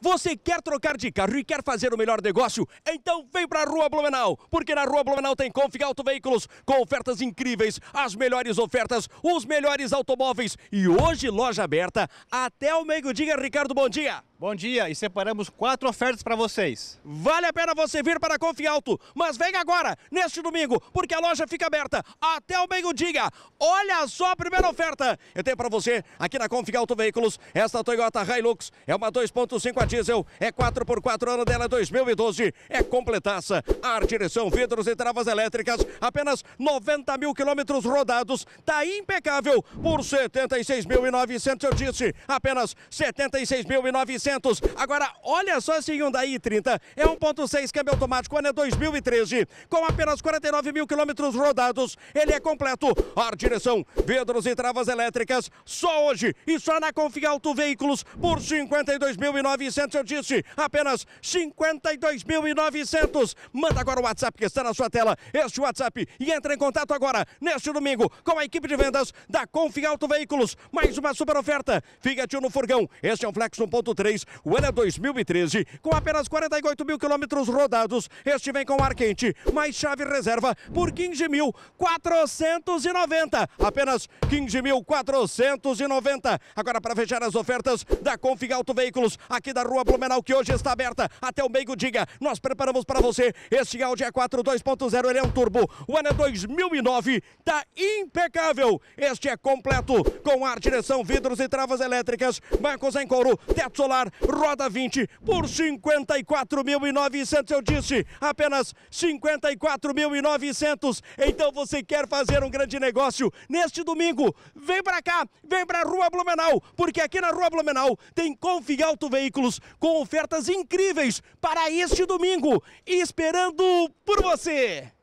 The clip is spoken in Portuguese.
Você quer trocar de carro e quer fazer o melhor negócio? Então vem para a Rua Blumenau, porque na Rua Blumenau tem Config Auto Veículos, com ofertas incríveis, as melhores ofertas, os melhores automóveis. E hoje, loja aberta até o meio-dia. Ricardo, bom dia! Bom dia e separamos quatro ofertas para vocês. Vale a pena você vir para Confi Alto, mas vem agora, neste domingo, porque a loja fica aberta até o meio-dia. Olha só a primeira oferta. Eu tenho para você aqui na Confi Alto Veículos, esta Toyota Hilux é uma 2.5 a diesel, é 4x4, ano dela é 2012, é completaça, ar, direção, vidros e travas elétricas, apenas 90 mil quilômetros rodados, tá impecável, por 76.900 eu disse, apenas 76.900. 900. Agora, olha só esse Hyundai i30. É 1.6 câmbio automático, ano é 2013. Com apenas 49 mil quilômetros rodados, ele é completo. Ar, direção, vidros e travas elétricas. Só hoje e só na Confia Auto Veículos por 52.900. Eu disse, apenas 52.900. Manda agora o WhatsApp que está na sua tela. Este WhatsApp e entra em contato agora, neste domingo, com a equipe de vendas da Confia Auto Veículos. Mais uma super oferta. fica tio no furgão. Este é um Flex 1.3 2016. O ano é 2013. Com apenas 48 mil quilômetros rodados, este vem com ar quente, mais chave reserva por 15.490. Apenas 15.490. Agora, para fechar as ofertas da Config Auto Veículos, aqui da Rua Blumenau, que hoje está aberta até o meio dia Nós preparamos para você este Audi A4 2.0. Ele é um turbo. O ano é 2009. está impecável. Este é completo com ar, direção, vidros e travas elétricas, bancos em couro, teto solar, roda 20 por 54.900, eu disse, apenas 54.900. Então você quer fazer um grande negócio neste domingo? Vem para cá, vem para a Rua Blumenau, porque aqui na Rua Blumenau tem Config Auto Veículos com ofertas incríveis para este domingo, esperando por você.